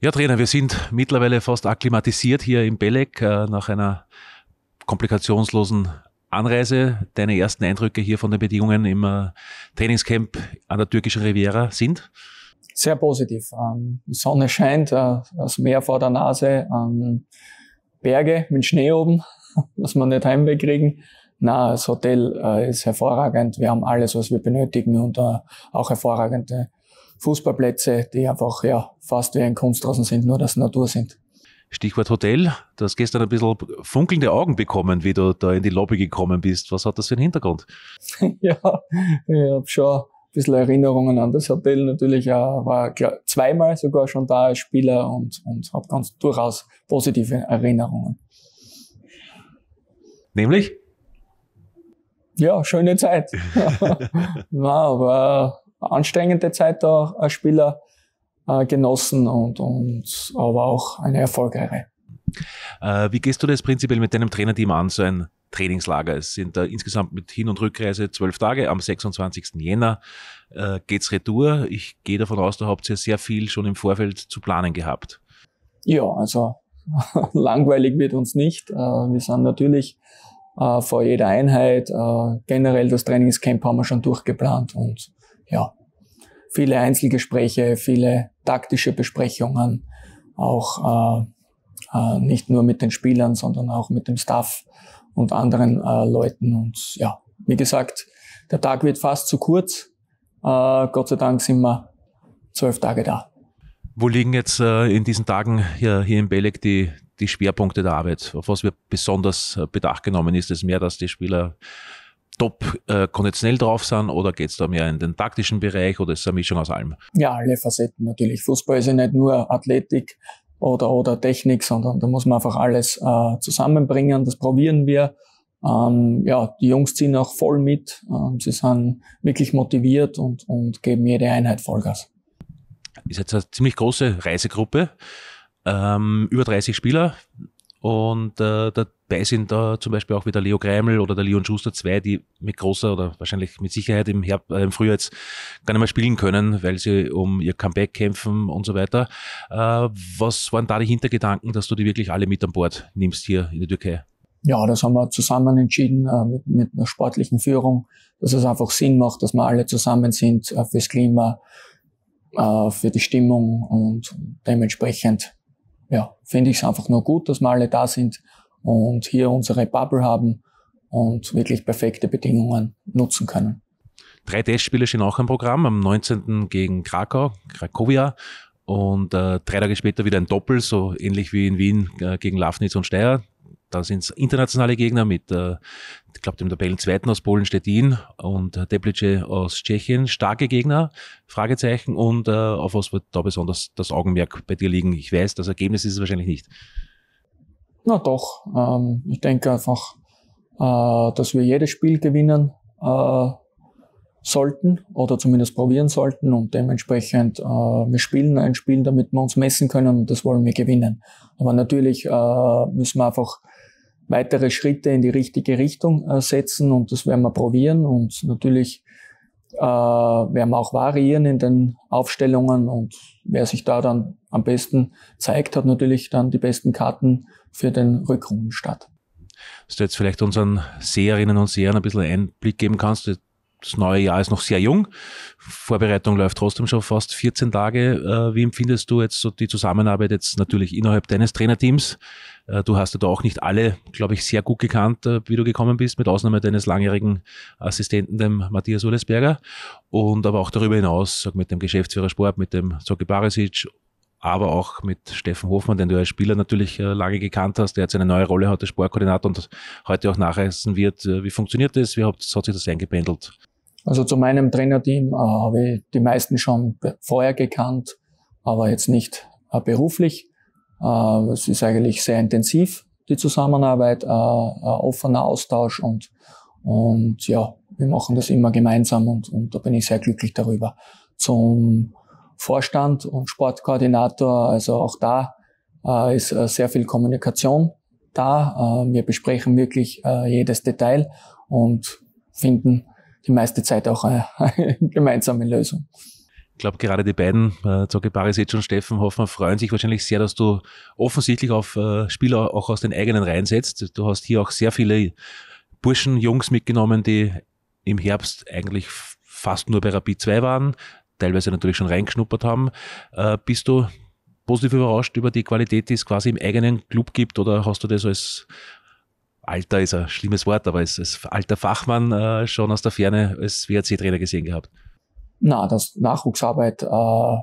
Ja, Trainer, wir sind mittlerweile fast akklimatisiert hier im Belek äh, nach einer komplikationslosen Anreise. Deine ersten Eindrücke hier von den Bedingungen im äh, Trainingscamp an der türkischen Riviera sind? Sehr positiv. Ähm, die Sonne scheint, äh, das Meer vor der Nase, ähm, Berge mit Schnee oben, was man nicht Heimweg kriegen. Na, das Hotel äh, ist hervorragend. Wir haben alles, was wir benötigen und äh, auch hervorragende Fußballplätze, die einfach ja fast wie ein Kunstrasen sind, nur dass Natur sind. Stichwort Hotel. Du hast gestern ein bisschen funkelnde Augen bekommen, wie du da in die Lobby gekommen bist. Was hat das für einen Hintergrund? ja, ich habe schon ein bisschen Erinnerungen an das Hotel. Natürlich ja, war klar, zweimal sogar schon da als Spieler und, und habe ganz durchaus positive Erinnerungen. Nämlich? Ja, schöne Zeit. Wow, aber anstrengende Zeit da als äh, Spieler äh, genossen und, und aber auch eine erfolgreiche. Äh, wie gehst du das prinzipiell mit deinem Trainerteam an, so ein Trainingslager? Es sind äh, insgesamt mit Hin- und Rückreise zwölf Tage. Am 26. Jänner äh, geht's retour. Ich gehe davon aus, du habt ja sehr viel schon im Vorfeld zu planen gehabt. Ja, also langweilig wird uns nicht. Äh, wir sind natürlich äh, vor jeder Einheit. generell das Trainingscamp haben wir schon durchgeplant und ja, viele Einzelgespräche, viele taktische Besprechungen, auch äh, äh, nicht nur mit den Spielern, sondern auch mit dem Staff und anderen äh, Leuten. Und ja, wie gesagt, der Tag wird fast zu kurz. Äh, Gott sei Dank sind wir zwölf Tage da. Wo liegen jetzt äh, in diesen Tagen hier, hier in Belek die, die Schwerpunkte der Arbeit? Auf was wir besonders äh, Bedacht genommen? Ist es mehr, dass die Spieler top äh, konditionell drauf sind oder geht es da mehr in den taktischen Bereich oder ist es eine Mischung aus allem? Ja, alle Facetten natürlich. Fußball ist ja nicht nur Athletik oder, oder Technik, sondern da muss man einfach alles äh, zusammenbringen. Das probieren wir. Ähm, ja, die Jungs ziehen auch voll mit. Ähm, sie sind wirklich motiviert und, und geben jede Einheit Vollgas. Ist jetzt eine ziemlich große Reisegruppe. Ähm, über 30 Spieler. Und äh, dabei sind da zum Beispiel auch wieder Leo Greimel oder der Leon Schuster 2, die mit großer oder wahrscheinlich mit Sicherheit im, Herb äh, im Frühjahr jetzt gar nicht mehr spielen können, weil sie um ihr Comeback kämpfen und so weiter. Äh, was waren da die Hintergedanken, dass du die wirklich alle mit an Bord nimmst hier in der Türkei? Ja, das haben wir zusammen entschieden äh, mit, mit einer sportlichen Führung, dass es einfach Sinn macht, dass wir alle zusammen sind äh, fürs Klima, äh, für die Stimmung und dementsprechend ja, finde ich es einfach nur gut, dass wir alle da sind und hier unsere Bubble haben und wirklich perfekte Bedingungen nutzen können. Drei Testspiele stehen auch im Programm, am 19. gegen Krakau, Krakowia und äh, drei Tage später wieder ein Doppel, so ähnlich wie in Wien äh, gegen Lafnitz und Steyr da sind es internationale Gegner mit, äh, ich glaube, dem Tabellenzweiten aus Polen, Stettin und äh, Teplice aus Tschechien. Starke Gegner, Fragezeichen. Und äh, auf was wird da besonders das Augenmerk bei dir liegen? Ich weiß, das Ergebnis ist es wahrscheinlich nicht. Na doch, ähm, ich denke einfach, äh, dass wir jedes Spiel gewinnen, äh, sollten oder zumindest probieren sollten und dementsprechend äh, wir spielen ein Spiel, damit wir uns messen können und das wollen wir gewinnen. Aber natürlich äh, müssen wir einfach weitere Schritte in die richtige Richtung äh, setzen und das werden wir probieren und natürlich äh, werden wir auch variieren in den Aufstellungen und wer sich da dann am besten zeigt, hat natürlich dann die besten Karten für den Rückrundenstart. Dass du jetzt vielleicht unseren Seherinnen und Sehern ein bisschen Einblick geben kannst, das neue Jahr ist noch sehr jung. Vorbereitung läuft trotzdem schon fast 14 Tage. Äh, wie empfindest du jetzt so die Zusammenarbeit jetzt natürlich innerhalb deines Trainerteams? Äh, du hast ja da auch nicht alle, glaube ich, sehr gut gekannt, äh, wie du gekommen bist, mit Ausnahme deines langjährigen Assistenten, dem Matthias Ulesberger. Und aber auch darüber hinaus, mit dem Geschäftsführer Sport, mit dem Zocke Barisic aber auch mit Steffen Hofmann, den du als Spieler natürlich lange gekannt hast, der jetzt eine neue Rolle hat, der Sportkoordinator und heute auch nachreißen wird. Wie funktioniert das? Wie hat sich das eingependelt? Also zu meinem Trainerteam äh, habe ich die meisten schon vorher gekannt, aber jetzt nicht äh, beruflich. Äh, es ist eigentlich sehr intensiv, die Zusammenarbeit, äh, ein offener Austausch und, und ja, wir machen das immer gemeinsam und, und da bin ich sehr glücklich darüber. Zum Vorstand und Sportkoordinator, also auch da äh, ist äh, sehr viel Kommunikation da. wir besprechen wirklich jedes Detail und finden die meiste Zeit auch eine, gemeinsame Lösung. Ich glaube, gerade die beiden, äh, Zocke Barisic und Steffen Hoffmann, freuen sich wahrscheinlich sehr, dass du offensichtlich auf äh, Spieler auch aus den eigenen Reihen setzt. Du hast hier auch sehr viele Burschen, Jungs mitgenommen, die im Herbst eigentlich fast nur bei Rapid 2 waren, teilweise natürlich schon reingeschnuppert haben. Äh, bist du positiv überrascht über die Qualität, die es quasi im eigenen Club gibt oder hast du das als alter ist ein schlimmes Wort, aber als, als alter Fachmann äh, schon aus der Ferne als WRC-Trainer gesehen gehabt? Na, das Nachwuchsarbeit äh,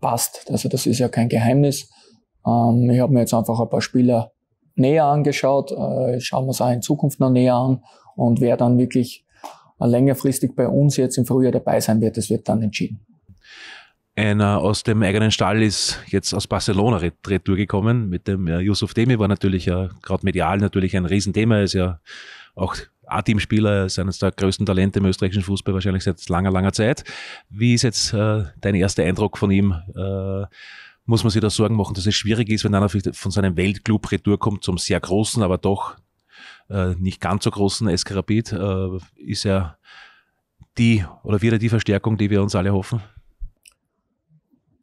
passt. Also das ist ja kein Geheimnis. Ähm, ich habe mir jetzt einfach ein paar Spieler näher angeschaut. Äh, schauen wir es auch in Zukunft noch näher an. Und wer dann wirklich längerfristig bei uns jetzt im Frühjahr dabei sein wird, das wird dann entschieden einer aus dem eigenen Stall ist jetzt aus Barcelona Retour gekommen mit dem ja, Yusuf Demi war natürlich ja gerade medial natürlich ein Riesenthema, ist ja auch A-Team-Spieler, ist eines der größten Talente im österreichischen Fußball wahrscheinlich seit langer, langer Zeit. Wie ist jetzt äh, dein erster Eindruck von ihm? Äh, muss man sich da Sorgen machen, dass es schwierig ist, wenn einer von seinem Weltclub Retour kommt zum sehr großen, aber doch äh, nicht ganz so großen SK Rapid? Äh, ist er die oder wieder die Verstärkung, die wir uns alle hoffen?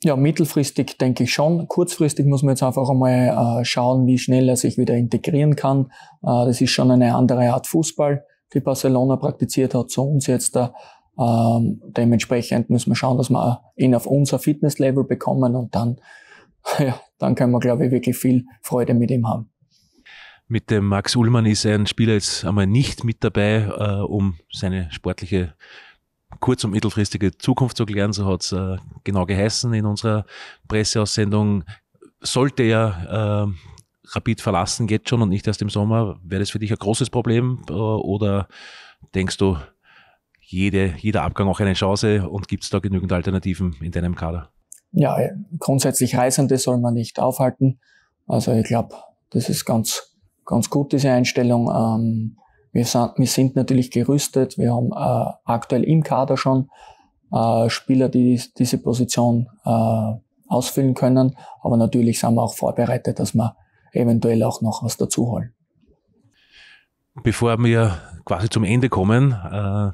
Ja, mittelfristig denke ich schon. Kurzfristig muss man jetzt einfach einmal äh, schauen, wie schnell er sich wieder integrieren kann. Äh, das ist schon eine andere Art Fußball, die Barcelona praktiziert hat, zu uns jetzt da. dementsprechend müssen wir schauen, dass wir ihn auf unser Fitnesslevel bekommen und dann, ja, dann können wir, glaube ich, wirklich viel Freude mit ihm haben. Mit dem Max Ullmann ist ein Spieler jetzt einmal nicht mit dabei, äh, um seine sportliche kurz- und mittelfristige Zukunft zu klären, so hat es äh, genau geheißen in unserer Presseaussendung. Sollte er äh, Rapid verlassen geht schon und nicht erst im Sommer, wäre das für dich ein großes Problem äh, oder denkst du, jede, jeder Abgang auch eine Chance und gibt es da genügend Alternativen in deinem Kader? Ja, äh, grundsätzlich Reisende soll man nicht aufhalten. Also ich glaube, das ist ganz, ganz gut, diese Einstellung. Ähm, wir sind, wir sind natürlich gerüstet. Wir haben äh, aktuell im Kader schon äh, Spieler, die diese Position äh, ausfüllen können. Aber natürlich sind wir auch vorbereitet, dass wir eventuell auch noch was dazuholen. Bevor wir quasi zum Ende kommen, äh,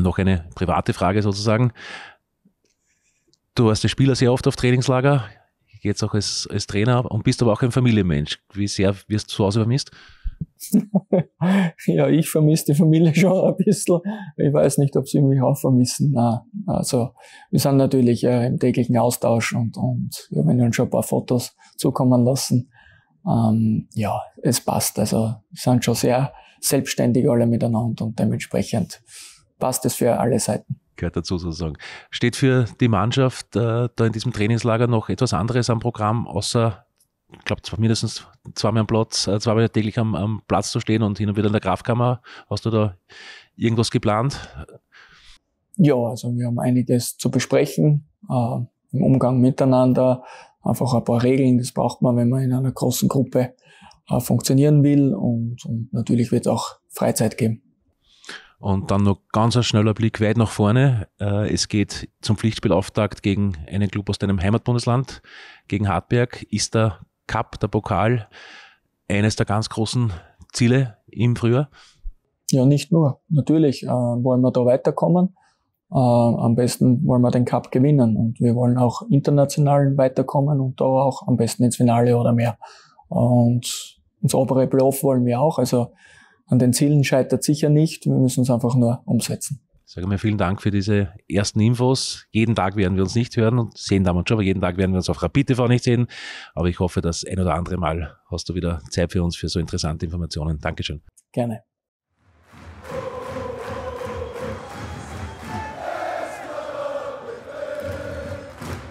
noch eine private Frage sozusagen. Du hast die Spieler sehr oft auf Trainingslager, jetzt auch als, als Trainer und bist aber auch ein Familienmensch. Wie sehr wirst du zu Hause vermisst? ja, ich vermisse die Familie schon ein bisschen. Ich weiß nicht, ob sie mich auch vermissen. Nein. Also wir sind natürlich äh, im täglichen Austausch und, und ja, wenn wir uns schon ein paar Fotos zukommen lassen, ähm, ja, es passt. Also wir sind schon sehr selbstständig alle miteinander und dementsprechend passt es für alle Seiten gehört dazu sozusagen. Steht für die Mannschaft äh, da in diesem Trainingslager noch etwas anderes am Programm, außer ich glaube, mindestens zweimal am Platz, äh, zweimal täglich am, am Platz zu stehen und hin und wieder in der Grafkammer. Hast du da irgendwas geplant? Ja, also wir haben einiges zu besprechen äh, im Umgang miteinander, einfach ein paar Regeln, das braucht man, wenn man in einer großen Gruppe äh, funktionieren will und, und natürlich wird es auch Freizeit geben. Und dann noch ganz ein schneller Blick weit nach vorne. Äh, es geht zum Pflichtspielauftakt gegen einen Club aus deinem Heimatbundesland, gegen Hartberg. Ist da Cup, der Pokal, eines der ganz großen Ziele im Frühjahr? Ja, nicht nur. Natürlich äh, wollen wir da weiterkommen. Äh, am besten wollen wir den Cup gewinnen und wir wollen auch international weiterkommen und da auch am besten ins Finale oder mehr. Und ins obere Playoff wollen wir auch. Also an den Zielen scheitert sicher nicht. Wir müssen es einfach nur umsetzen. Ich sage mal vielen Dank für diese ersten Infos. Jeden Tag werden wir uns nicht hören und sehen damals schon, aber jeden Tag werden wir uns auf Rapid TV nicht sehen. Aber ich hoffe, das ein oder andere Mal hast du wieder Zeit für uns für so interessante Informationen. Dankeschön. Gerne.